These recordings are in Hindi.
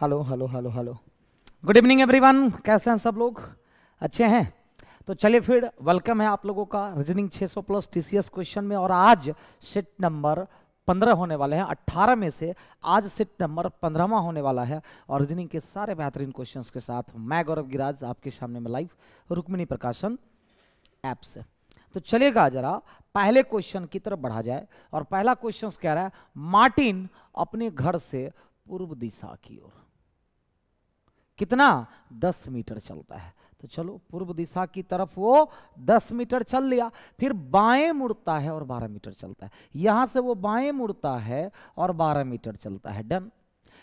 hello hello hello hello good evening everyone कैसे हैं सब लोग अच्छे हैं तो चलिए फिर वेलकम है आप लोगों का रीजनिंग 600 प्लस टीसीएस क्वेश्चन में और आज सेट नंबर 15 होने वाले हैं 18 में से आज सेट नंबर पंद्रहवा होने वाला है और रीजनिंग के सारे बेहतरीन क्वेश्चंस के साथ मैं गौरव गिराज आपके सामने में लाइव रुक्मिनी प्रकाशन ऐप से तो चलेगा जरा पहले क्वेश्चन की तरफ बढ़ा जाए और पहला क्वेश्चन कह रहा है मार्टिन अपने घर से पूर्व दिशा की ओर कितना दस मीटर चलता है तो चलो पूर्व दिशा की तरफ वो दस मीटर चल लिया फिर बाएं मुड़ता है और बारह मीटर चलता है यहाँ से वो बाएं मुड़ता है और बारह मीटर चलता है डन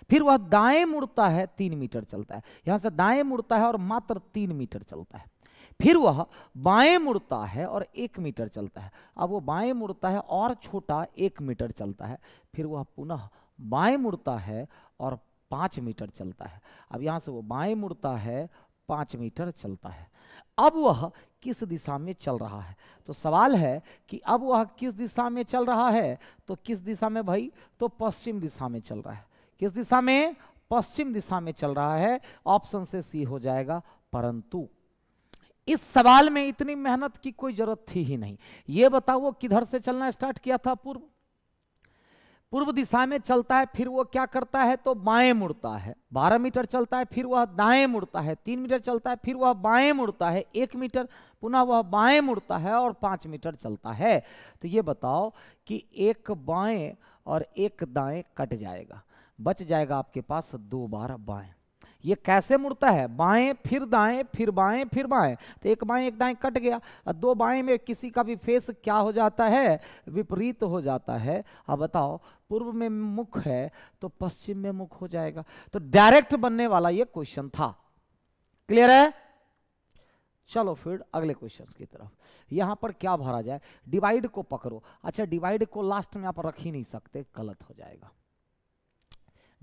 फिर वह दाएं मुड़ता है तीन मीटर चलता है यहाँ से दाएं मुड़ता है और मात्र तीन मीटर चलता है फिर वह बाएं मुड़ता है और एक मीटर चलता है अब वो बाएं मुड़ता है और छोटा एक मीटर चलता है फिर वह पुनः बाएं मुड़ता है और पाँच मीटर चलता है अब यहाँ से वो बाएं मुड़ता है पाँच मीटर चलता है अब वह किस दिशा में चल रहा है तो सवाल है कि अब वह किस दिशा में चल रहा है तो किस दिशा में भाई तो पश्चिम दिशा में चल रहा है किस दिशा में पश्चिम दिशा में चल रहा है ऑप्शन से सी हो जाएगा परंतु इस सवाल में इतनी मेहनत की कोई जरूरत थी ही नहीं ये बताओ वो किधर से चलना स्टार्ट किया था पूर्व पूर्व दिशा में चलता है फिर वो क्या करता है तो बाएं मुड़ता है बारह मीटर चलता है फिर वह दाएं मुड़ता है तीन मीटर चलता है फिर वह बाएं मुड़ता है एक मीटर पुनः वह बाएं मुड़ता है और पांच मीटर चलता है तो ये बताओ कि एक बाएं और एक दाएं कट जाएगा बच जाएगा आपके पास दो बार बाएं ये कैसे मुड़ता है बाएं फिर दाएं फिर बाएं फिर बाएं तो एक बाएं एक दाएं कट गया और दो बाएं में किसी का भी फेस क्या हो जाता है विपरीत हो जाता है अब बताओ पूर्व में मुख है तो पश्चिम में मुख हो जाएगा तो डायरेक्ट बनने वाला ये क्वेश्चन था क्लियर है चलो फिर अगले क्वेश्चन की तरफ यहां पर क्या भरा जाए डिवाइड को पकड़ो अच्छा डिवाइड को लास्ट में आप रख ही नहीं सकते गलत हो जाएगा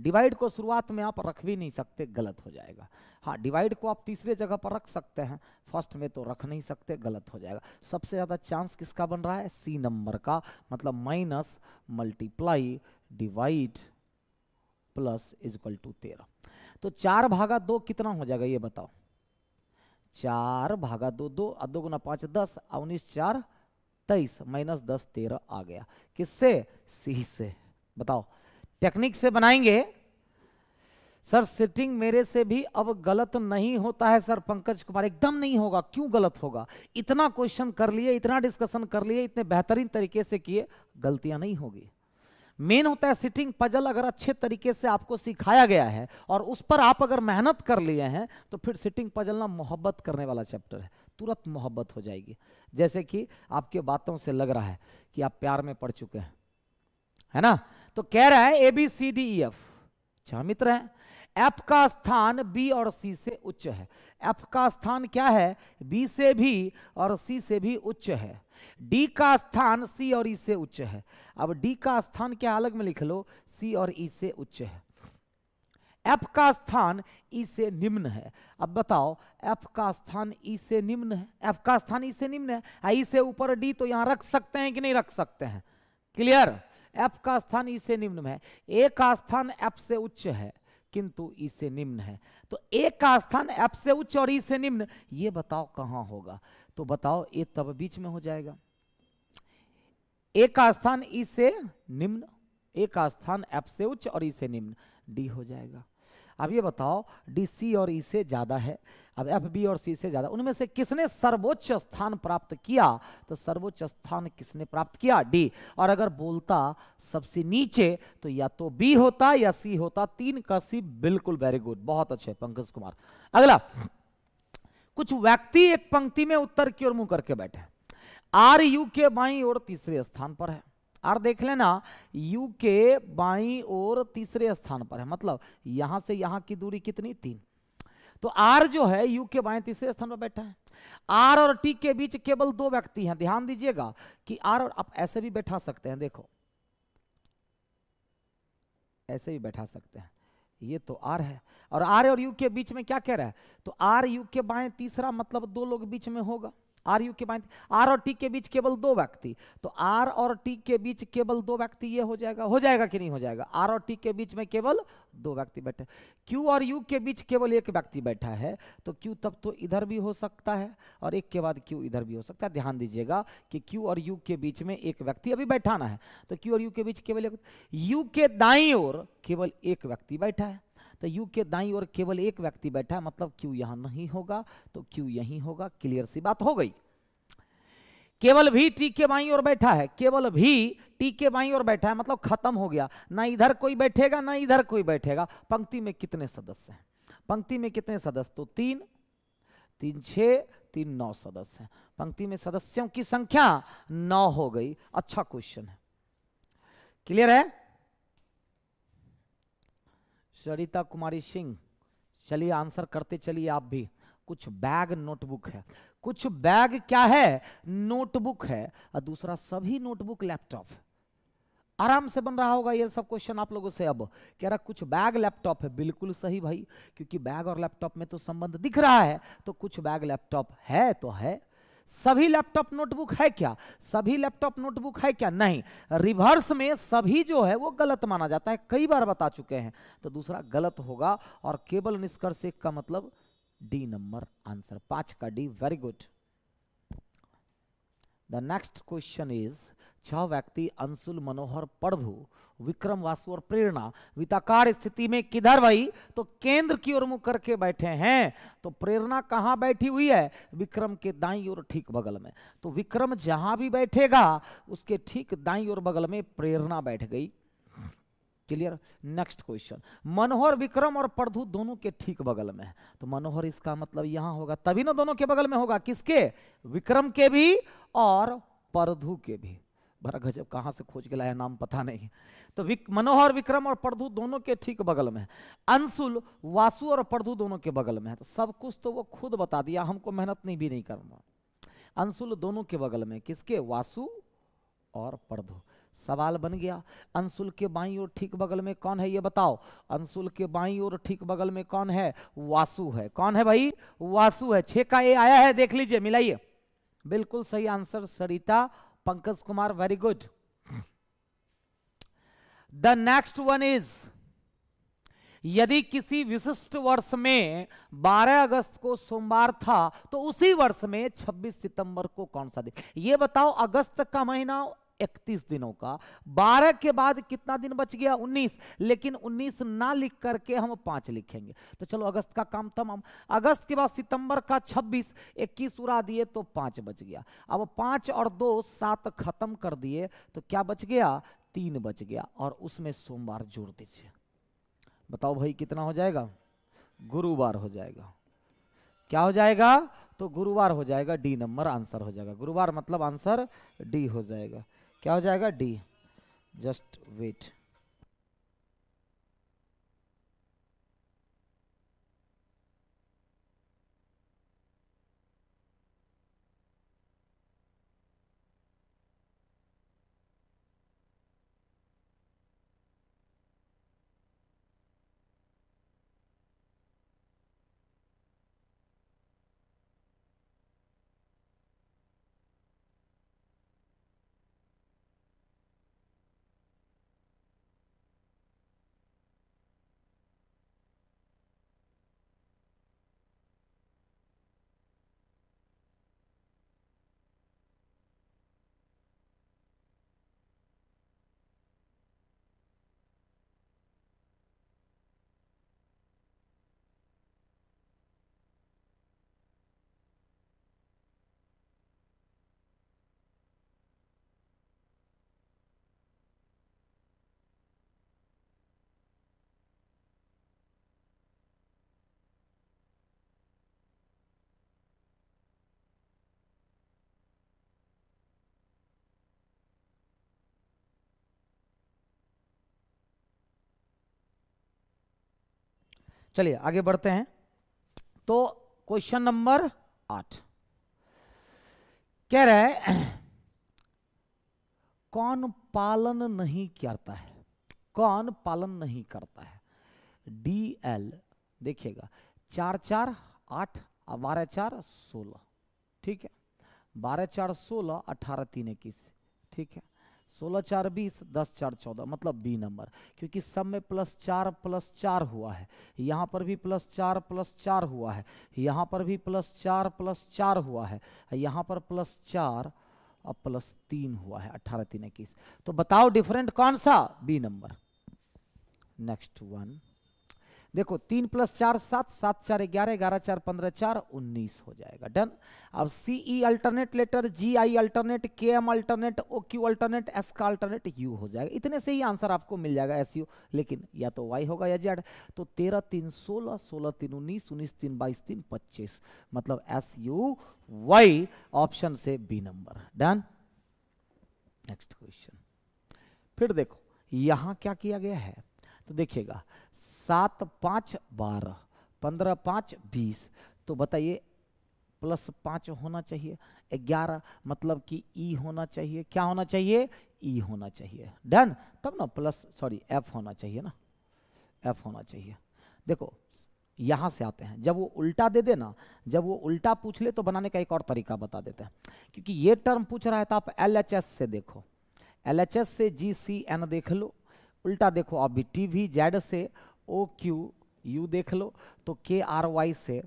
डिवाइड को शुरुआत में आप रख भी नहीं सकते गलत हो जाएगा हाँ डिवाइड को आप तीसरे जगह पर रख सकते हैं फर्स्ट में तो रख नहीं सकते गलत हो जाएगा सबसे ज़्यादा चांस किसका बन रहा है सी नंबर का मतलब minus multiply divide plus is equal to तेरह तो चार भागा दो कितना हो जाएगा ये बताओ चार भागा दो दो और दो गुना पाँच दस और उन्नीस चार तेईस माइनस दस तेरह आ गया किससे सी से बताओ टेक्निक से बनाएंगे सर सिटिंग मेरे से भी अब गलत नहीं होता है सर पंकज कुमार एकदम नहीं होगा क्यों गलत होगा इतना क्वेश्चन कर लिए इतना डिस्कशन कर लिए इतने बेहतरीन तरीके से किए गलतियां नहीं होगी मेन होता है सिटिंग पजल अगर अच्छे तरीके से आपको सिखाया गया है और उस पर आप अगर मेहनत कर लिए हैं तो फिर सिटिंग पजल ना मोहब्बत करने वाला चैप्टर है तुरंत मोहब्बत हो जाएगी जैसे कि आपकी बातों से लग रहा है कि आप प्यार में पड़ चुके हैं है ना तो कह रहा है A B C D E F चार मित्र है एफ का स्थान बी और सी से उच्च है एफ का स्थान क्या है बी से भी और सी से भी उच्च है डी का स्थान सी और ई e से उच्च है अब डी का स्थान क्या अलग में लिख लो सी और ई e से उच्च है एफ का स्थान ई e से निम्न है अब बताओ एफ का स्थान ई e से निम्न है एफ का स्थान ई e से निम्न है ई e से ऊपर डी तो यहां रख सकते हैं कि नहीं रख सकते हैं क्लियर एफ का स्थान ई से निम्न है ए का स्थान एफ से उच्च है किंतु ई से निम्न है तो ए का स्थान एफ से उच्च और ई से निम्न ये बताओ कहाँ होगा तो बताओ ए तब बीच में हो जाएगा ए का स्थान ई से निम्न ए का स्थान एफ से उच्च और ई से निम्न डी हो जाएगा अब ये बताओ डी सी और ई e से ज़्यादा है अब एफ बी और सी से ज़्यादा उनमें से किसने सर्वोच्च स्थान प्राप्त किया तो सर्वोच्च स्थान किसने प्राप्त किया डी और अगर बोलता सबसे नीचे तो या तो बी होता या सी होता तीन का सी बिल्कुल वेरी गुड बहुत अच्छे पंकज कुमार अगला कुछ व्यक्ति एक पंक्ति में उत्तर की ओर मुंह करके बैठे आर यू के बाई और तीसरे स्थान पर है और देख लेना यू के बाई और तीसरे स्थान पर है मतलब यहां से यहां की दूरी कितनी तीन तो आर जो है यू के बाएं तीसरे स्थान पर बैठा है आर और टी के बीच केवल दो व्यक्ति हैं ध्यान दीजिएगा कि आर और आप ऐसे भी बैठा सकते हैं देखो ऐसे भी बैठा सकते हैं ये तो आर है और आर और यू के बीच में क्या कह रहा है तो आर यू के बाएं तीसरा मतलब दो लोग बीच में होगा आर यू के माइनस आर और टी के बीच केवल दो व्यक्ति तो आर और टी के बीच केवल दो व्यक्ति ये हो जाएगा हो जाएगा कि नहीं हो जाएगा आर और टी के बीच में केवल दो व्यक्ति बैठे क्यू और यू के बीच केवल एक व्यक्ति बैठा है तो क्यू तब तो इधर भी हो सकता है और एक के बाद क्यू इधर भी हो सकता है ध्यान दीजिएगा कि क्यू और यू के बीच में एक व्यक्ति अभी बैठाना है तो क्यू और यू के बीच केवल एक यू के दाई ओर केवल एक व्यक्ति बैठा है तो यू के दाई और केवल एक व्यक्ति बैठा है मतलब क्यू यहां नहीं होगा तो क्यू यही होगा क्लियर सी बात हो गई केवल भी टी के बाई और बैठा है केवल भी टी के बाई और बैठा है मतलब खत्म हो गया ना इधर कोई बैठेगा ना इधर कोई बैठेगा पंक्ति में कितने सदस्य हैं पंक्ति में कितने सदस्य तो तीन तीन छ तीन नौ सदस्य हैं पंक्ति में सदस्यों की संख्या नौ हो गई अच्छा क्वेश्चन है क्लियर है सरिता कुमारी सिंह चलिए आंसर करते चलिए आप भी कुछ बैग नोटबुक है कुछ बैग क्या है नोटबुक है और दूसरा सभी नोटबुक लैपटॉप है आराम से बन रहा होगा ये सब क्वेश्चन आप लोगों से अब कह रहा कुछ बैग लैपटॉप है बिल्कुल सही भाई क्योंकि बैग और लैपटॉप में तो संबंध दिख रहा है तो कुछ बैग लैपटॉप है तो है सभी लैपटॉप नोटबुक है क्या सभी लैपटॉप नोटबुक है क्या नहीं रिवर्स में सभी जो है वो गलत माना जाता है कई बार बता चुके हैं तो दूसरा गलत होगा और केवल निष्कर्ष एक का मतलब डी नंबर आंसर पांच का D very good the next question is छह व्यक्ति अंशुल मनोहर पड़धु विक्रम वासु और प्रेरणा विताकार स्थिति में किधर भाई तो केंद्र की ओर मुख करके बैठे हैं तो प्रेरणा कहाँ बैठी हुई है विक्रम के दाई और ठीक बगल में तो विक्रम जहां भी बैठेगा उसके ठीक दाई और बगल में प्रेरणा बैठ गई क्लियर नेक्स्ट क्वेश्चन मनोहर विक्रम और प्रधु दोनों के ठीक बगल में है तो मनोहर इसका मतलब यहां होगा तभी ना दोनों के बगल में होगा किसके विक्रम के भी और प्रधु के भी भरा गजब कहाँ से खोज के लाया नाम पता नहीं तो विक मनोहर विक्रम और प्रधु दोनों के ठीक बगल में अंशुल वासु और प्रधु दोनों के बगल में है तो सब कुछ तो वो खुद बता दिया हमको मेहनत नहीं भी नहीं करना अंशुल दोनों के बगल में किसके वासु और प्रधु सवाल बन गया अंशुल के बाई और ठीक बगल में कौन है ये बताओ अंशुल के बाई और ठीक बगल में कौन है वासु है कौन है भाई वासु है छे का ये आया है देख लीजिए मिलाइए बिल्कुल सही answer Sarita Pankaj kumar very good the next one is यदि किसी विशिष्ट वर्ष में 12 अगस्त को सोमवार था तो उसी वर्ष में 26 सितंबर को कौन सा दिन ये बताओ अगस्त का महीना 31 दिनों का 12 के बाद कितना दिन बच गया 19 लेकिन 19 ना लिख करके हम पांच लिखेंगे तो चलो अगस्त का काम तमाम अगस्त के बाद सितंबर का 26 21 उड़ा दिए तो पांच बच गया अब पांच और दो सात खत्म कर दिए तो क्या बच गया तीन बच गया और उसमें सोमवार जोड़ दीजिए बताओ भाई कितना हो जाएगा गुरुवार हो जाएगा क्या हो जाएगा तो गुरुवार हो जाएगा डी नंबर आंसर हो जाएगा गुरुवार मतलब आंसर डी हो जाएगा क्या हो जाएगा डी जस्ट वेट चलिए आगे बढ़ते हैं तो क्वेश्चन नंबर आठ कह रहे कौन पालन नहीं करता है कौन पालन नहीं करता है डी एल देखिएगा चार चार आठ बारह चार सोलह ठीक है बारह चार सोलह अठारह तीन इक्कीस ठीक है सोलह चार बीस दस चार चौदह मतलब बी नंबर क्योंकि सब में प्लस चार प्लस चार हुआ है यहाँ पर भी प्लस चार प्लस चार हुआ है यहाँ पर भी प्लस चार प्लस चार हुआ है यहाँ पर प्लस चार और प्लस तीन हुआ है अट्ठारह तीन इक्कीस तो बताओ डिफरेंट कौन सा बी नंबर नेक्स्ट वन देखो तीन प्लस चार सात सात चार ग्यारह ग्यारह चार पंद्रह चार उन्नीस हो जाएगा डन अब CE alternate letter G I alternate के M alternate O Q alternate S का अल्टरनेट यू हो जाएगा इतने से ही आंसर आपको मिल जाएगा एस यू लेकिन या तो वाई होगा या जेड तो तेरह तीन सोलह सोलह तीन उन्नीस उन्नीस तीन बाईस तीन पच्चीस मतलब एस यू वाई ऑप्शन से B number done next question फिर देखो यहां क्या किया गया है तो देखिएगा सात पाँच बारह पंद्रह पाँच बीस तो बताइए प्लस पाँच होना चाहिए ग्यारह मतलब कि ई होना चाहिए क्या होना चाहिए ई होना चाहिए डन तब ना प्लस सॉरी एफ होना चाहिए ना एफ होना चाहिए देखो यहाँ से आते हैं जब वो उल्टा दे देना जब वो उल्टा पूछ ले तो बनाने का एक और तरीका बता देते हैं क्योंकि ये टर्म पूछ रहा है तो आप एल से देखो एल से जी सी एन देख लो उल्टा देखो आप भी टी वी जेड से ओ क्यू यू देख लो तो के आर वाई से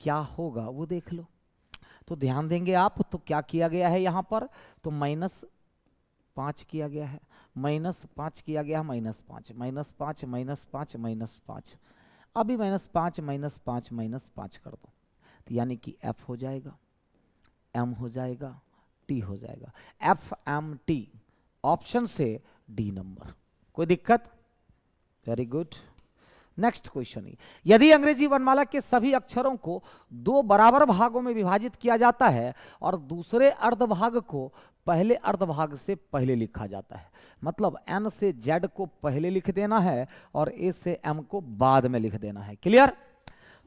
क्या होगा वो देख लो तो ध्यान देंगे आप तो क्या किया गया है यहाँ पर तो माइनस पाँच किया गया है माइनस पाँच किया गया है माइनस पाँच माइनस पाँच माइनस पाँच माइनस पाँच अभी माइनस पाँच माइनस पाँच माइनस पाँच कर दो तो यानी कि एफ हो जाएगा एम हो जाएगा टी हो जाएगा एफ एम टी ऑप्शन से डी नंबर कोई दिक्कत वेरी गुड नेक्स्ट क्वेश्चन यदि अंग्रेजी वर्णमाला के सभी अक्षरों को दो बराबर भागों में विभाजित किया जाता है और दूसरे अर्धभाग को पहले अर्धभाग से पहले लिखा जाता है मतलब एन से जेड को पहले लिख देना है और ए से एम को बाद में लिख देना है क्लियर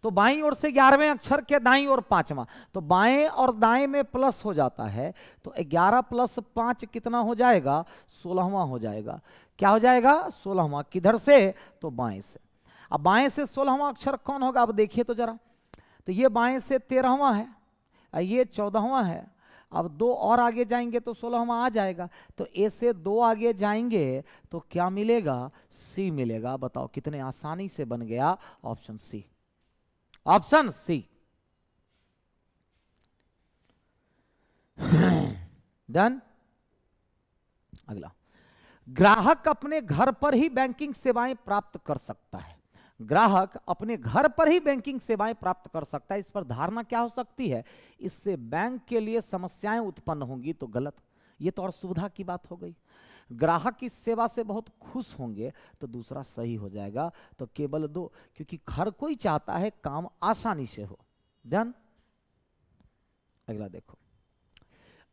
तो बाई ओर से ग्यारहवें अक्षर के दाई और पांचवा तो बाएं और दाएं में प्लस हो जाता है तो ग्यारह प्लस पांच कितना हो जाएगा सोलहवा हो जाएगा क्या हो जाएगा सोलहवा किधर से तो बाएं से अब बाएं से सोलहवा अक्षर कौन होगा अब देखिए तो जरा तो ये बाएं से तेरहवा है ये चौदहवा है अब दो और आगे जाएंगे तो सोलहवा आ जाएगा तो ए से दो आगे जाएंगे तो क्या मिलेगा सी मिलेगा बताओ कितने आसानी से बन गया option C option C done अगला ग्राहक अपने घर पर ही बैंकिंग सेवाएं प्राप्त कर सकता है ग्राहक अपने घर पर ही बैंकिंग सेवाएं प्राप्त कर सकता है इस पर धारणा क्या हो सकती है इससे बैंक के लिए समस्याएं उत्पन्न होंगी तो गलत ये तो और सुविधा की बात हो गई ग्राहक इस सेवा से बहुत खुश होंगे तो दूसरा सही हो जाएगा तो केवल दो क्योंकि हर कोई चाहता है काम आसानी से हो ध्यान अगला देखो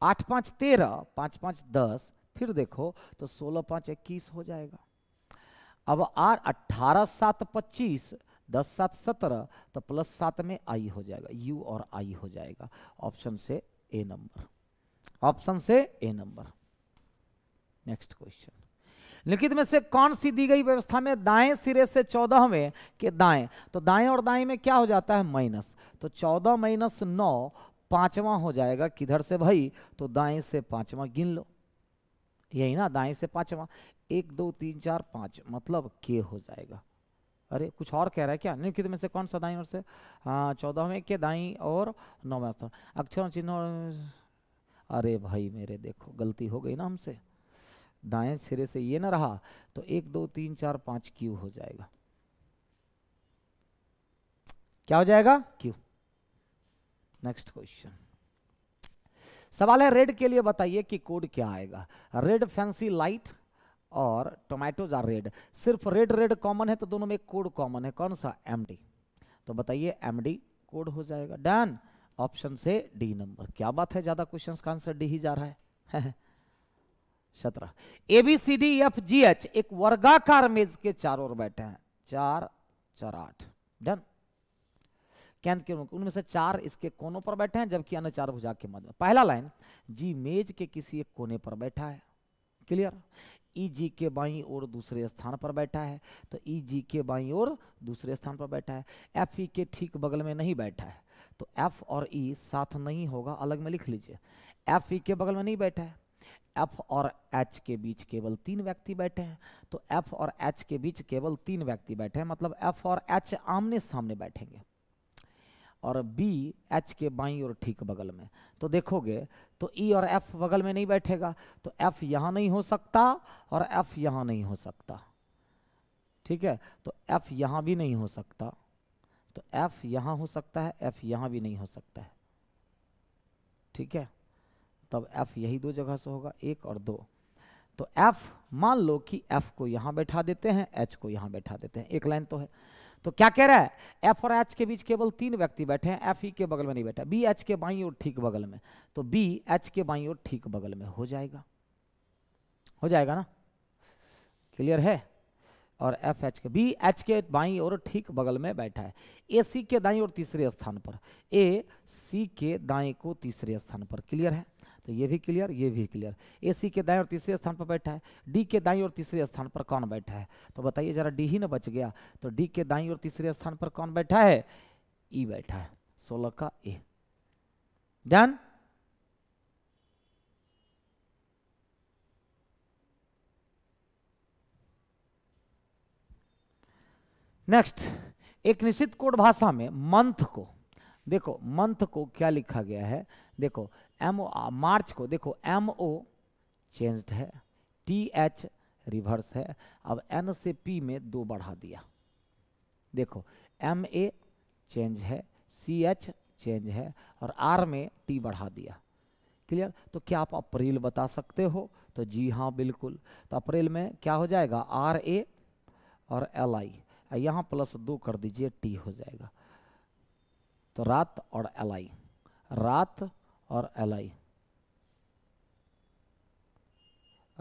आठ पांच तेरह पांच पांच दस फिर देखो तो सोलह पांच इक्कीस हो जाएगा अब आर अट्ठारह सात पच्चीस दस सात सत्रह तो प्लस सात में आई हो जाएगा यू और आई हो जाएगा ऑप्शन से ए नंबर ऑप्शन से ए नंबर नेक्स्ट क्वेश्चन लिखित में से कौन सी दी गई व्यवस्था में दाएं सिरे से चौदह में के दाएं तो दाएं और दाएं में क्या हो जाता है माइनस तो चौदह माइनस नौ पांचवा हो जाएगा किधर से भाई तो दाएं से पांचवा गिन लो यही ना दाएं से पांचवा एक दो तीन चार पाँच मतलब के हो जाएगा अरे कुछ और कह रहा है क्या निम्नलिखित में से कौन सा दाई और से हाँ में के दाई और नौ में स्थान अक्षर चिन्ह अरे भाई मेरे देखो गलती हो गई ना हमसे दाएं सिरे से ये ना रहा तो एक दो तीन चार पाँच क्यू हो जाएगा क्या हो जाएगा क्यू नेक्स्ट क्वेश्चन सवाल है रेड के लिए बताइए कि कोड क्या आएगा रेड फैंसी लाइट और टोमेटोज आर रेड सिर्फ रेड रेड कॉमन है तो दोनों में कोड कॉमन है कौन सा एम तो बताइए एम कोड हो जाएगा डन ऑप्शन से डी नंबर क्या बात है ज़्यादा क्वेश्चंस का आंसर डी ही जा रहा है सत्रह A B C D F G H एक वर्गाकार मेज के चारों ओर बैठे हैं चार चार आठ डन केंद्र के उनमें से चार इसके कोनों पर बैठे हैं जबकि अन्य चार भुजा के मध्य पहला लाइन जी मेज के किसी एक कोने पर बैठा है क्लियर ई जी के बाई और दूसरे स्थान पर बैठा है तो ई जी के बाई और दूसरे स्थान पर बैठा है एफ ई के ठीक बगल में नहीं बैठा है तो एफ और ई साथ नहीं होगा अलग में लिख लीजिए एफ ई के बगल में नहीं बैठा है एफ और एच के बीच केवल तीन व्यक्ति बैठे हैं तो एफ और एच के बीच केवल तीन व्यक्ति बैठे हैं मतलब एफ और एच आमने सामने बैठेंगे और बी एच के बाई और ठीक बगल में तो देखोगे तो ई e और एफ बगल में नहीं बैठेगा तो एफ यहाँ नहीं हो सकता और एफ यहाँ नहीं हो सकता ठीक है तो एफ यहाँ भी नहीं हो सकता तो एफ यहाँ हो सकता है एफ यहाँ भी नहीं हो सकता है ठीक है तब एफ यही दो जगह से होगा एक और दो तो एफ मान लो कि एफ को यहाँ बैठा देते हैं एच को यहाँ बैठा देते हैं एक लाइन तो है तो क्या कह रहा है एफ और एच के बीच केवल तीन व्यक्ति बैठे हैं एफ ई के बगल में नहीं बैठा बी एच के बाई और ठीक बगल में तो बी एच के बाई और ठीक बगल में हो जाएगा हो जाएगा ना क्लियर है और एफ एच के बी एच के बाई और ठीक बगल में बैठा है ए सी के दाई और तीसरे स्थान पर ए सी के दाई को तीसरे स्थान पर क्लियर है तो ये भी क्लियर ये भी क्लियर ए सी के दाएं और तीसरे स्थान पर बैठा है डी के दाएं और तीसरे स्थान पर कौन बैठा है तो बताइए जरा डी ही ना बच गया तो डी के दाई और तीसरे स्थान पर कौन बैठा है ई e बैठा है सोलह का ए डन नेक्स्ट एक निश्चित कोड भाषा में मंथ को देखो मंथ को क्या लिखा गया है देखो एम ओ मार्च को देखो एम ओ चेंज्ड है टी एच रिवर्स है अब एन से पी में दो बढ़ा दिया देखो एम ए चेंज है सी एच चेंज है और आर में टी बढ़ा दिया क्लियर तो क्या आप अप्रैल बता सकते हो तो जी हाँ बिल्कुल तो अप्रैल में क्या हो जाएगा आर ए और एल आई यहाँ प्लस दो कर दीजिए टी हो जाएगा तो रात और एल आई रात और एल आई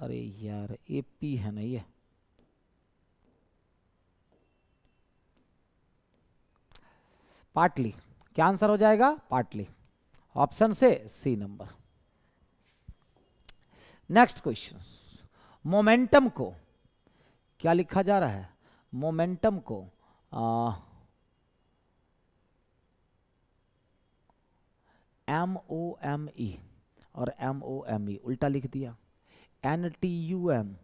अरे यार ए पी है ना ये पाटली क्या आंसर हो जाएगा पाटली ऑप्शन से C number next question momentum को क्या लिखा जा रहा है मोमेंटम को आ, एम ओ एम ई और एम ओ एम ई उल्टा लिख दिया N T U M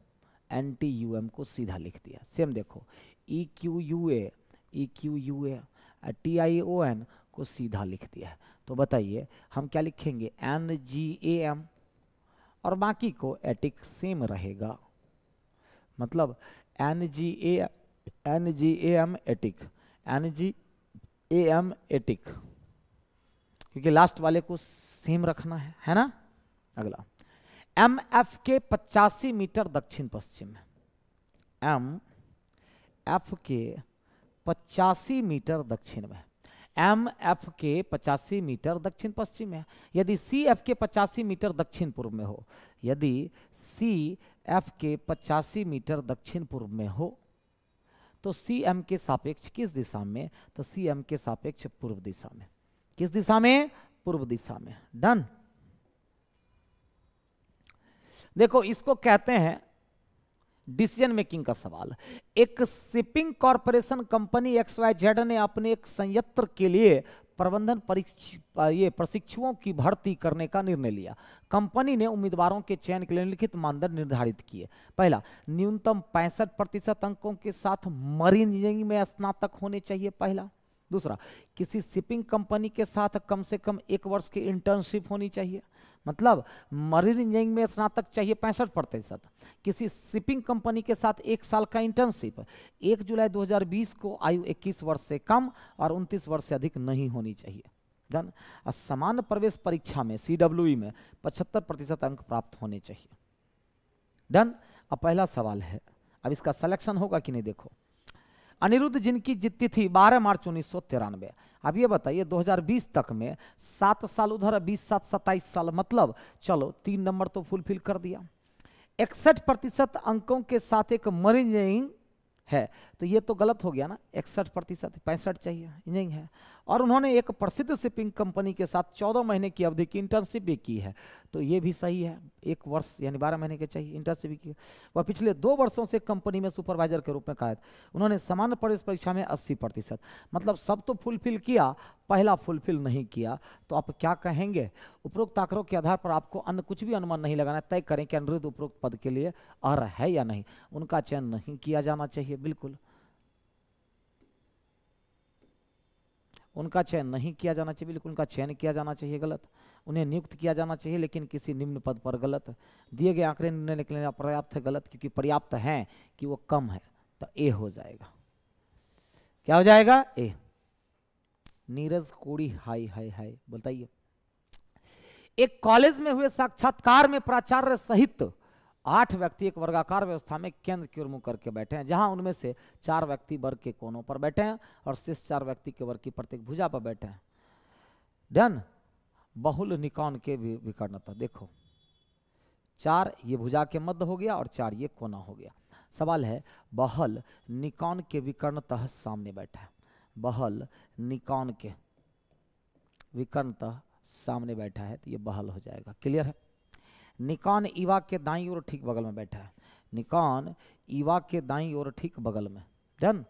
N T U M को सीधा लिख दिया सेम देखो E Q U A E Q U A T I O N को सीधा लिख दिया है तो बताइए हम क्या लिखेंगे एन जी ए एम और बाकी को एटिक सेम रहेगा मतलब N G A N G A M एटिक एन जी ए एम एटिक क्योंकि लास्ट वाले को सेम रखना है है ना अगला एम एफ के पचासी मीटर दक्षिण पश्चिम एम एफ के पचासी मीटर दक्षिण में एम एफ के पचासी मीटर दक्षिण पश्चिम में यदि सी एफ के पचासी मीटर दक्षिण पूर्व में हो यदि सी एफ के पचासी मीटर दक्षिण पूर्व में हो तो सी एम के सापेक्ष किस दिशा में तो सी एम के सापेक्ष पूर्व दिशा में किस दिशा में पूर्व दिशा में डन देखो इसको कहते हैं डिसीजन मेकिंग का सवाल एक shipping corporation company X Y Z ने अपने एक संयंत्र के लिए प्रबंधन ये प्रशिक्षुओं की भर्ती करने का निर्णय लिया कंपनी ने उम्मीदवारों के चयन के लिए लिखित मानदंड निर्धारित किए पहला न्यूनतम पैंसठ प्रतिशत अंकों के साथ मरीन इंजीनियरिंग में स्नातक होने चाहिए पहला दूसरा किसी शिपिंग कंपनी के साथ कम से कम एक वर्ष की इंटर्नशिप होनी चाहिए मतलब मरीन इंजीनियरिंग में स्नातक चाहिए पैंसठ प्रतिशत किसी शिपिंग कंपनी के साथ एक साल का इंटर्नशिप एक जुलाई 2020 को आयु 21 वर्ष से कम और 29 वर्ष से अधिक नहीं होनी चाहिए धन सामान्य प्रवेश परीक्षा में सी e में पचहत्तर प्रतिशत अंक प्राप्त होने चाहिए डन अब पहला सवाल है अब इसका सलेक्शन होगा कि नहीं देखो अनिरुद्ध जिनकी जितती थी 12 मार्च उन्नीस अब ये बताइए 2020 तक में सात साल उधर बीस सात सत्ताईस साल मतलब चलो तीन नंबर तो फुलफिल कर दिया इकसठ प्रतिशत अंकों के साथ एक मरीजिंग है तो ये तो गलत हो गया ना इकसठ प्रतिशत पैंसठ चाहिए इंजीनियरिंग है और उन्होंने एक प्रसिद्ध शिपिंग कंपनी के साथ चौदह महीने की अवधि की इंटर्नशिप भी की है तो ये भी सही है एक वर्ष यानी बारह महीने के चाहिए इंटर्नशिप भी की वह पिछले दो वर्षों से कंपनी में सुपरवाइजर के रूप में कार्यरत उन्होंने सामान्य प्रवेश परीक्षा में अस्सी प्रतिशत मतलब सब तो फुलफिल किया पहला फुलफिल नहीं किया तो आप क्या कहेंगे उपरोक्त आंकड़ों के आधार पर आपको अन्य कुछ भी अनुमान नहीं लगाना तय करें कि अनुरुद्ध उपरोक्त पद के लिए अर् है या नहीं उनका चयन नहीं किया जाना चाहिए बिल्कुल उनका चयन नहीं किया जाना चाहिए बिल्कुल उनका चयन किया जाना चाहिए गलत उन्हें नियुक्त किया जाना चाहिए लेकिन किसी निम्न पद पर गलत दिए गए आंकड़े निर्णय लेने पर्याप्त है गलत क्योंकि पर्याप्त है कि वो कम है तो ए हो जाएगा क्या हो जाएगा ए नीरज कोड़ी हाय हाय हाय बताइए एक कॉलेज में हुए साक्षात्कार में प्राचार्य सहित आठ व्यक्ति एक वर्गाकार व्यवस्था में केंद्र की ओर मुंह करके बैठे हैं जहां उनमें से चार व्यक्ति वर्ग के कोनों पर बैठे हैं और शेष चार व्यक्ति के वर्ग की प्रत्येक भुजा पर बैठे हैं डन बहुल निकॉन के भी विकर्णता देखो चार ये भुजा के मध्य हो गया और चार ये कोना हो गया सवाल है बहल निकॉन के विकर्णतः सामने बैठा है बहल निकॉन के विकर्णतः सामने बैठा है तो ये बहल हो जाएगा क्लियर है निकॉन ईवा के दाई और ठीक बगल में बैठा है निकॉन ईवा के दाई और ठीक बगल में डन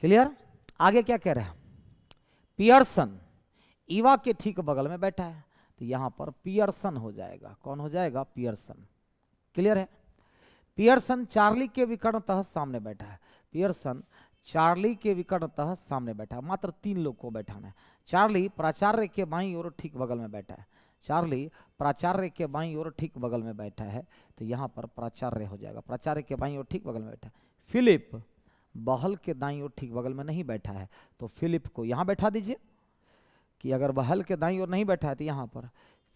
क्लियर आगे क्या कह रहा है पियर्सन ईवा के ठीक बगल में बैठा है तो यहां पर पियर्सन हो जाएगा कौन हो जाएगा पियर्सन क्लियर है पियर्सन चार्ली के विकर्ण तहत सामने बैठा है पियर्सन चार्ली के विकर्ण तहत सामने बैठा है मात्र तीन लोग को बैठाना है चार्ली प्राचार्य के बाई और ठीक बगल में बैठा है चार्ली प्राचार्य के बाई और ठीक बगल में बैठा है तो यहाँ पर प्राचार्य हो जाएगा प्राचार्य के बाई और ठीक बगल में बैठा है फिलिप बहल के दाई और ठीक बगल में नहीं बैठा है तो फिलिप को यहाँ बैठा दीजिए कि अगर बहल के दाई और नहीं बैठा है तो यहाँ पर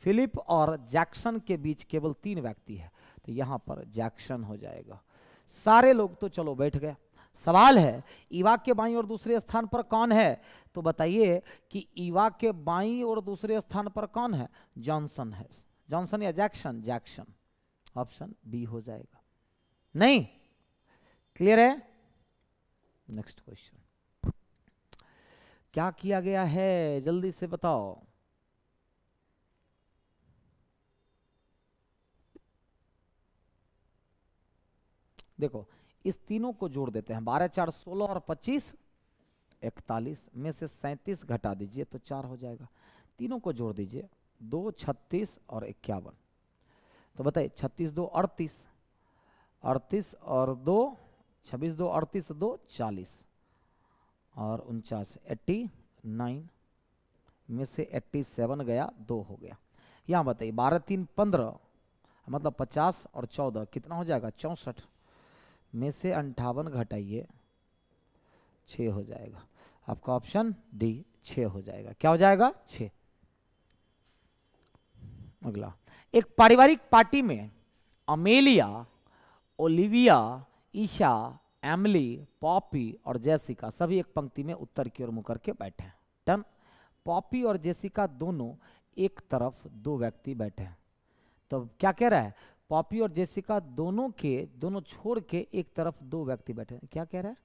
फिलिप और जैक्सन के बीच केवल तीन व्यक्ति है तो यहाँ पर जैक्सन हो जाएगा सारे लोग तो चलो बैठ गए सवाल है ईवाक के बाई और दूसरे स्थान पर कौन है तो बताइए कि ईवाक के बाई और दूसरे स्थान पर कौन है जॉनसन है जॉनसन या जैक्सन जैक्सन ऑप्शन बी हो जाएगा नहीं क्लियर है नेक्स्ट क्वेश्चन क्या किया गया है जल्दी से बताओ देखो इस तीनों को जोड़ देते हैं बारह चार सोलह और पच्चीस इकतालीस में से सैंतीस घटा दीजिए तो चार हो जाएगा तीनों को जोड़ दीजिए दो छत्तीस और इक्यावन तो बताइए छत्तीस दो अड़तीस अड़तीस और दो छब्बीस दो अड़तीस दो चालीस और उनचास एट्टी नाइन में से एट्टी सेवन गया दो हो गया यहाँ बताइए बारह तीन पंद्रह मतलब पचास और चौदह कितना हो जाएगा चौंसठ में से अंठावन घटाइए छ हो जाएगा आपका ऑप्शन डी छ हो जाएगा क्या हो जाएगा छ अगला एक पारिवारिक पार्टी में Amelia Olivia Isha Emily Poppy और जेसिका सभी एक पंक्ति में उत्तर की ओर मुँह करके बैठे हैं टन पॉपी और जेसिका दोनों एक तरफ दो व्यक्ति बैठे हैं तो क्या कह रहा है पॉपी और जेसिका दोनों के दोनों छोड़ के एक तरफ दो व्यक्ति बैठे हैं क्या कह रहा है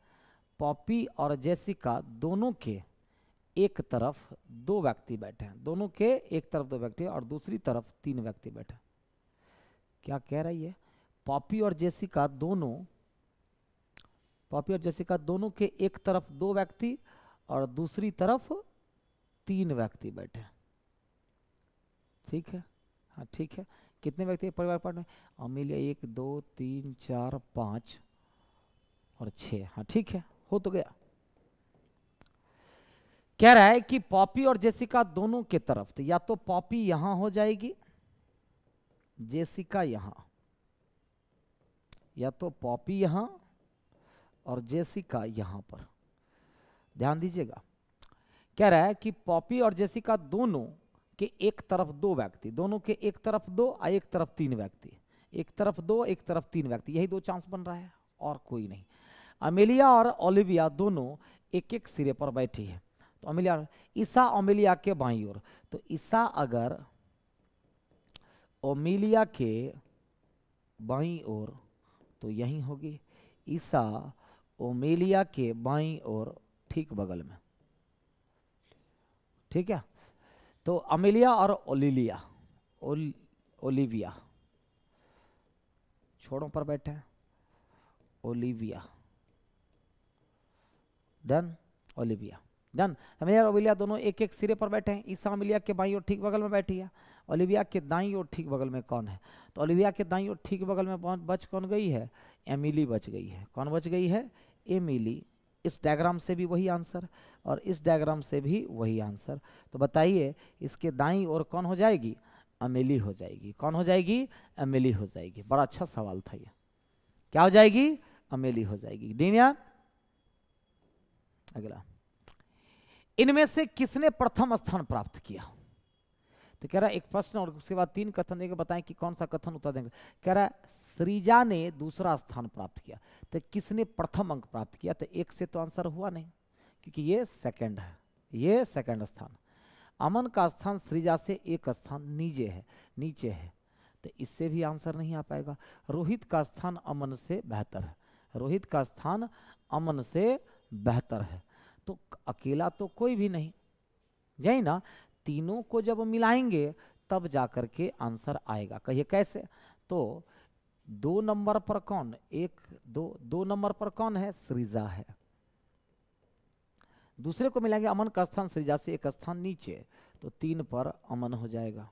पॉपी और जेसिका दोनों के एक तरफ दो व्यक्ति बैठे हैं दोनों के एक तरफ दो व्यक्ति और दूसरी तरफ तीन व्यक्ति बैठे हैं क्या कह रही है पॉपी और जेसिका दोनों पॉपी और जेसिका दोनों के एक तरफ दो व्यक्ति और दूसरी तरफ तीन व्यक्ति बैठे हैं ठीक है हाँ ठीक है कितने व्यक्ति परिवार पार्टनर अमीलिया एक दो तीन चार पाँच और छः हाँ ठीक है हो तो गया कह रहा है कि पॉपी और जेसिका दोनों के तरफ तो या तो पॉपी यहां हो जाएगी जेसिका यहां या तो पॉपी यहां और जेसिका यहां पर ध्यान दीजिएगा कह रहा है कि पॉपी और जेसिका दोनों कि एक तरफ दो व्यक्ति दोनों के एक तरफ दो और एक तरफ तीन व्यक्ति एक तरफ दो एक तरफ तीन व्यक्ति यही दो चांस बन रहा है और कोई नहीं अमेलिया और ओलिविया दोनों एक एक सिरे पर बैठी है तो अमेलिया ईसा ओमेलिया के बाई ओर तो ईसा अगर ओमेलिया के बाई ओर तो यही होगी ईसा ओमेलिया के बाई और ठीक बगल में ठीक है तो अमेलिया और ओलिलिया ओल ओलिविया छोड़ों पर बैठे हैं Olivia done Olivia done Amelia और ओलिविया दोनों एक एक सिरे पर बैठे हैं ईसा अमेलिया के बाई और ठीक बगल में बैठी है ओलिविया के दाई और ठीक बगल में कौन है तो ओलिविया के दाई और ठीक बगल में बच कौन गई है एमिली बच गई है कौन बच गई है एमिली इस डायग्राम से भी वही आंसर और इस डायग्राम से भी वही आंसर तो बताइए इसके दाई और कौन हो जाएगी अमेली हो जाएगी कौन हो जाएगी अमेली हो जाएगी बड़ा अच्छा सवाल था ये क्या हो जाएगी अमेली हो जाएगी डीनिया अगला इनमें से किसने प्रथम स्थान प्राप्त किया तो कह रहा है एक प्रश्न और उसके बाद तीन कथन देकर बताएं कि कौन सा कथन उत्तर देंगे कह रहा है श्रीजा ने दूसरा स्थान प्राप्त किया तो किसने प्रथम अंक प्राप्त किया तो एक से तो आंसर हुआ नहीं क्योंकि ये सेकेंड है ये सेकेंड स्थान अमन का स्थान श्रीजा से एक स्थान नीचे है नीचे है तो इससे भी आंसर नहीं आ पाएगा रोहित का स्थान अमन से बेहतर है रोहित का स्थान अमन से बेहतर है तो अकेला तो कोई भी नहीं यही ना तीनों को जब मिलाएंगे तब जा कर के आंसर आएगा कहिए कैसे तो दो नंबर पर कौन एक दो दो नंबर पर कौन है सृजा है दूसरे को मिलाएंगे अमन का स्थान सृजा से एक स्थान नीचे तो तीन पर अमन हो जाएगा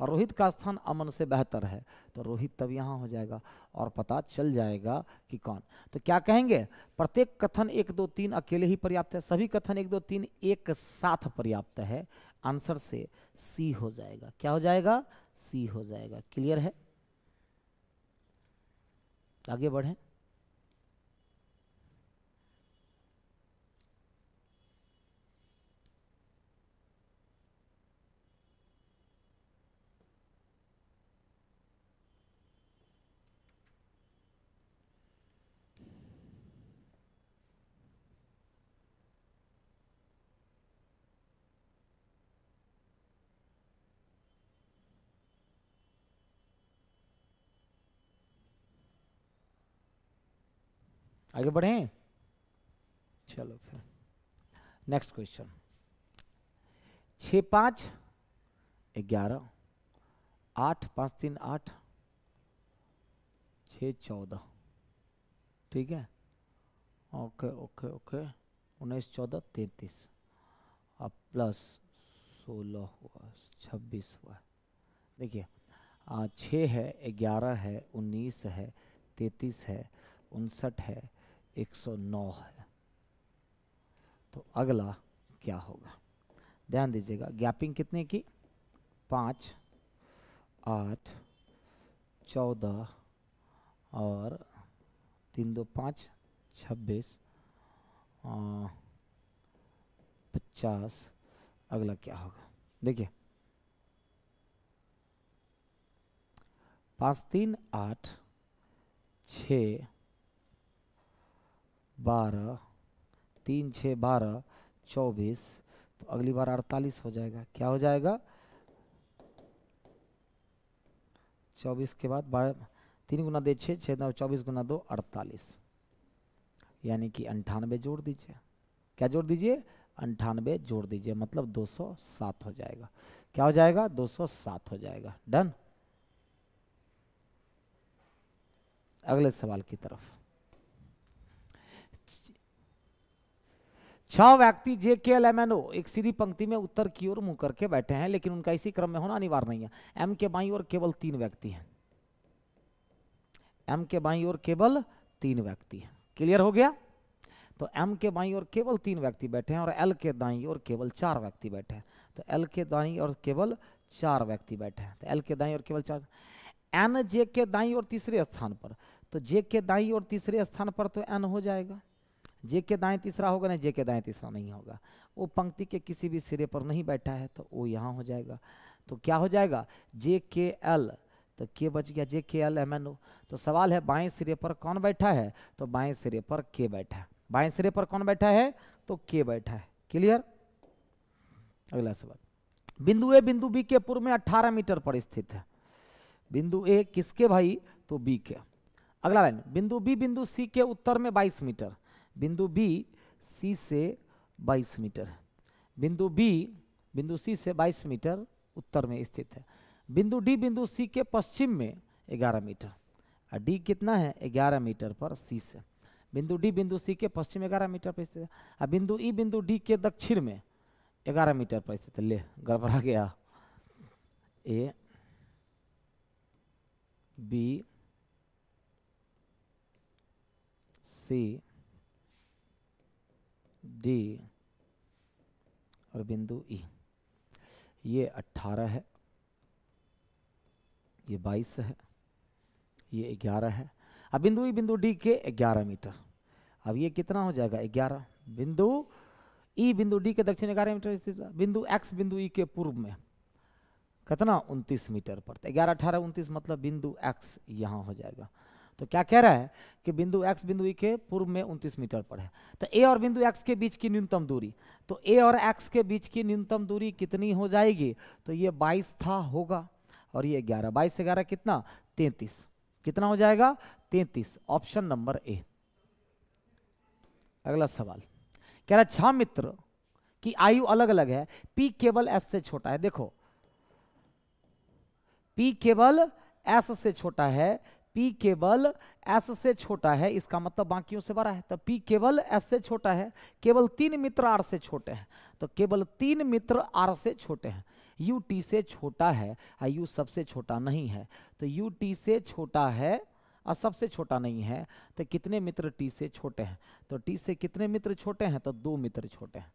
और रोहित का स्थान अमन से बेहतर है तो रोहित तब यहाँ हो जाएगा और पता चल जाएगा कि कौन तो क्या कहेंगे प्रत्येक कथन एक दो तीन अकेले ही पर्याप्त है सभी कथन एक दो तीन एक साथ पर्याप्त है आंसर से सी हो जाएगा क्या हो जाएगा सी हो जाएगा क्लियर है आगे बढ़ें आगे बढ़ें चलो फिर नेक्स्ट क्वेश्चन छ पाँच ग्यारह आठ पाँच तीन आठ छ चौदह ठीक है ओके ओके ओके उन्नीस चौदह तैंतीस अब प्लस सोलह हुआ छब्बीस हुआ देखिए छः है ग्यारह है उन्नीस है तैंतीस है उनसठ है 109 है तो अगला क्या होगा ध्यान दीजिएगा गैपिंग कितने की पाँच आठ चौदह और तीन दो पाँच छब्बीस पचास अगला क्या होगा देखिए पाँच तीन आठ छ बारह तीन छः बारह चौबीस तो अगली बार अड़तालीस हो जाएगा क्या हो जाएगा चौबीस के बाद बारह तीन गुना दे छः छः नौ चौबीस गुना दो अड़तालीस यानी कि अंठानवे जोड़ दीजिए क्या जोड़ दीजिए अंठानवे जोड़ दीजिए मतलब 207 हो जाएगा क्या हो जाएगा 207 हो जाएगा डन अगले सवाल की तरफ छह व्यक्ति जे के एल एम एन ओ एक सीधी पंक्ति में उत्तर की ओर मुंह करके बैठे हैं लेकिन उनका इसी क्रम में होना अनिवार्य नहीं है एम के बाई और केवल तीन व्यक्ति हैं एम के बाई और केवल तीन व्यक्ति हैं क्लियर हो गया तो एम के बाई और केवल तीन व्यक्ति बैठे हैं और एल के दाई और केवल चार व्यक्ति बैठे हैं तो एल के दाई और केवल चार व्यक्ति बैठे हैं तो एल के दाई और केवल चार एन जे के दाई और तीसरे स्थान पर तो जे के दाई और तीसरे स्थान पर तो एन हो जाएगा जे के दाएं तीसरा होगा ना जे के दाएं तीसरा नहीं होगा वो पंक्ति के किसी भी सिरे पर नहीं बैठा है तो वो यहाँ हो जाएगा तो क्या हो जाएगा जे के एल तो के बच गया जे के एल एम एन ओ तो सवाल है बाएं सिरे पर कौन बैठा है तो बाएं सिरे पर के बैठा है बाएं सिरे पर कौन बैठा है तो के बैठा है क्लियर अगला सवाल बिंदु ए बिंदु बी के पूर्व में अट्ठारह मीटर पर स्थित है बिंदु ए किसके भाई तो बी के अगला लाइन बिंदु बी बिंदु सी के उत्तर में बाईस मीटर बिंदु बी सी से 22 मीटर है बिंदु बी बिंदु सी से 22 मीटर उत्तर में स्थित है बिंदु डी बिंदु सी के पश्चिम में 11 मीटर और डी कितना है 11 मीटर पर सी से बिंदु डी बिंदु सी के पश्चिम 11 मीटर पर स्थित है और बिंदु ई e, बिंदु डी के दक्षिण में 11 मीटर पर स्थित है ले गड़बड़ा गया ए बी सी डी और बिंदु ई ये 18 है ये 22 है ये 11 है अब बिंदु ई बिंदु डी के 11 मीटर अब ये कितना हो जाएगा 11 बिंदु ई बिंदु डी के दक्षिण ग्यारह मीटर स्थित बिंदु एक्स बिंदु ई के पूर्व में कितना उनतीस मीटर है तो ग्यारह अठारह उनतीस मतलब बिंदु एक्स यहाँ हो जाएगा तो क्या कह रहा है कि बिंदु एक्स बिंदु ई e के पूर्व में उनतीस मीटर पर है तो ए और बिंदु एक्स के बीच की न्यूनतम दूरी तो ए और एक्स के बीच की न्यूनतम दूरी कितनी हो जाएगी तो ये बाईस था होगा और ये बाईस से ग्यारह कितना तैतीस कितना हो जाएगा तैतीस ऑप्शन नंबर ए अगला सवाल कह रहा छह मित्र की आयु अलग अलग है पी केवल एस से छोटा है देखो पी केवल एस से छोटा है पी केवल एस से छोटा है इसका मतलब बाकियों से बड़ा है तो पी केवल एस से छोटा है केवल तीन मित्र आर से छोटे हैं तो केवल तीन मित्र आर से छोटे हैं यू टी से छोटा है और यू सबसे छोटा नहीं है तो यू टी से छोटा है और सबसे छोटा नहीं है तो कितने मित्र टी से छोटे हैं तो टी से कितने मित्र छोटे हैं तो दो मित्र छोटे हैं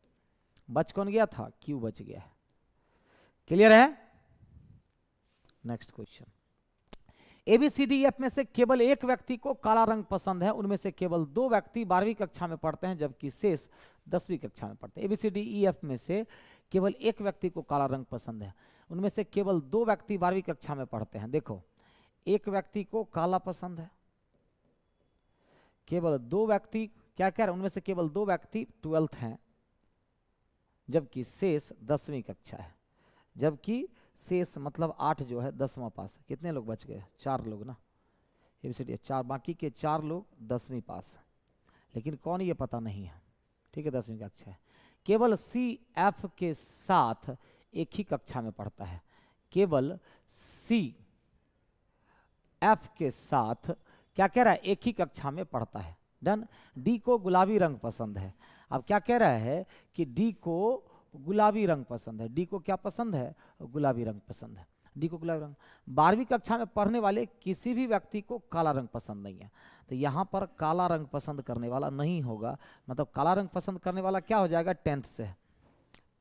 बच कौन गया था क्यू बच गया है क्लियर है next question ABCD F e, में से केवल एक व्यक्ति को काला रंग पसंद है उनमें से केवल दो व्यक्ति बारहवीं कक्षा में पढ़ते हैं जबकि शेष दसवीं कक्षा में पढ़ते हैं एबीसीडी ई एफ में से केवल एक व्यक्ति को काला रंग पसंद है उनमें से केवल दो व्यक्ति बारहवीं कक्षा में पढ़ते हैं देखो एक व्यक्ति को काला पसंद है केवल दो व्यक्ति क्या कह रहे उनमें से केवल दो व्यक्ति ट्वेल्थ हैं जबकि शेष दसवीं कक्षा है जबकि शेष मतलब आठ जो है दसवा पास कितने लोग बच गए चार लोग ना एबीसीडी चार बाकी के चार लोग दसवीं पास लेकिन कौन ये पता नहीं है ठीक है दसवीं कक्षा है केवल सी एफ के साथ एक ही कक्षा में पढ़ता है केवल सी एफ के साथ क्या कह रहा है एक ही कक्षा में पढ़ता है डन डी को गुलाबी रंग पसंद है अब क्या कह रहा है कि डी को तो गुलाबी रंग पसंद है डी को क्या पसंद है गुलाबी रंग पसंद है डी को गुलाबी रंग बारहवीं कक्षा में पढ़ने वाले किसी भी व्यक्ति को काला रंग पसंद नहीं है तो यहाँ पर काला रंग पसंद करने वाला नहीं होगा मतलब काला रंग पसंद करने वाला क्या हो जाएगा टेंथ से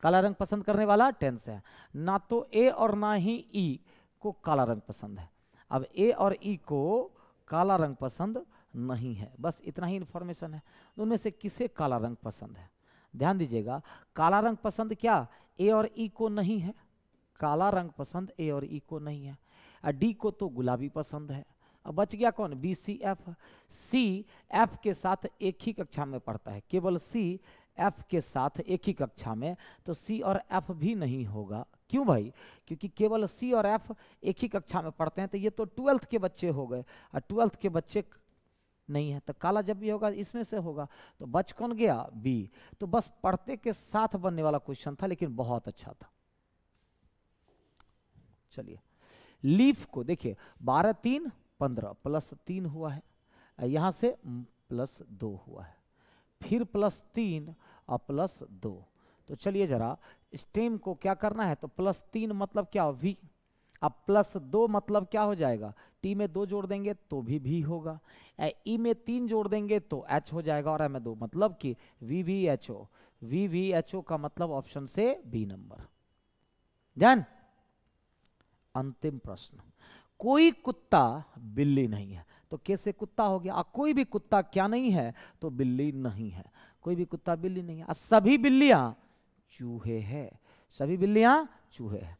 काला रंग पसंद करने वाला टेंथ से ना तो ए और ना ही ई को काला रंग पसंद है अब ए और ई को काला रंग पसंद नहीं है बस इतना ही इन्फॉर्मेशन है तो उनमें से किसे काला रंग पसंद है ध्यान दीजिएगा काला रंग पसंद क्या ए और ई e को नहीं है काला रंग पसंद ए और ई e को नहीं है और डी को तो गुलाबी पसंद है अब बच गया कौन B C F C F के साथ एक ही कक्षा में पढ़ता है केवल सी एफ के साथ एक ही कक्षा में तो सी और एफ भी नहीं होगा क्यों भाई क्योंकि केवल सी और एफ एक ही कक्षा में पढ़ते हैं तो ये तो ट्वेल्थ के बच्चे हो गए और ट्वेल्थ के बच्चे नहीं है तो काला जब भी होगा इसमें से होगा तो बच कौन गया बी तो बस पढ़ते के साथ बनने वाला क्वेश्चन था लेकिन बहुत अच्छा था चलिए लीफ को देखिए बारह तीन पंद्रह प्लस तीन हुआ है यहां से प्लस दो हुआ है फिर प्लस तीन और प्लस दो तो चलिए जरा स्टेम को क्या करना है तो प्लस तीन मतलब क्या वी अब प्लस दो मतलब क्या हो जाएगा टी में दो जोड़ देंगे तो भी भी होगा ई e में तीन जोड़ देंगे तो एच हो जाएगा और एम में दो मतलब कि V V H O V V H O का मतलब ऑप्शन से बी नंबर जान अंतिम प्रश्न कोई कुत्ता बिल्ली नहीं है तो कैसे कुत्ता हो गया आ, कोई भी कुत्ता क्या नहीं है तो बिल्ली नहीं है कोई भी कुत्ता बिल्ली नहीं है आ, सभी बिल्लियां चूहे है सभी बिल्लियां चूहे है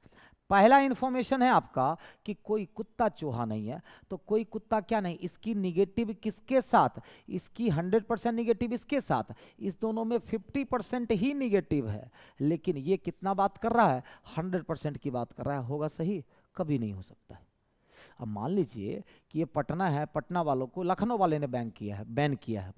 पहला इन्फॉर्मेशन है आपका कि कोई कुत्ता चूहा नहीं है तो कोई कुत्ता क्या नहीं इसकी निगेटिव किसके साथ इसकी 100 परसेंट निगेटिव इसके साथ इस दोनों में 50 परसेंट ही निगेटिव है लेकिन ये कितना बात कर रहा है 100 परसेंट की बात कर रहा है होगा सही कभी नहीं हो सकता है अब मान लीजिए कि ये पटना है पटना वालों को लखनऊ वाले ने बैन किया है बैन किया है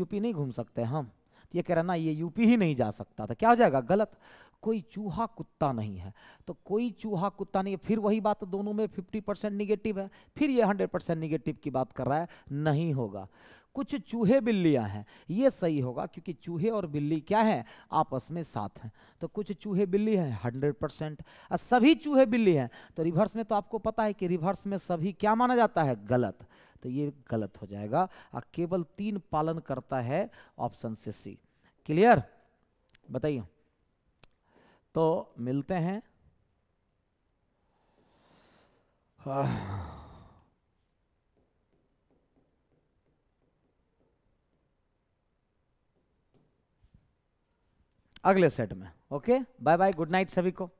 यूपी नहीं घूम सकते हम ये कह रहा ना ये यूपी ही नहीं जा सकता था क्या हो जाएगा गलत कोई चूहा कुत्ता नहीं है तो कोई चूहा कुत्ता नहीं है फिर वही बात तो दोनों में फिफ्टी परसेंट निगेटिव है फिर ये हंड्रेड परसेंट निगेटिव की बात कर रहा है नहीं होगा कुछ चूहे बिल्लियां हैं ये सही होगा क्योंकि चूहे और बिल्ली क्या है आपस में साथ हैं तो कुछ चूहे बिल्ली हैं हंड्रेड परसेंट और सभी चूहे बिल्ली हैं तो रिवर्स में तो आपको पता है कि रिवर्स में सभी क्या माना जाता है गलत तो ये गलत हो जाएगा और केवल तीन पालन करता है ऑप्शन से सी क्लियर बताइए तो मिलते हैं अगले सेट में okay bye bye good night सभी को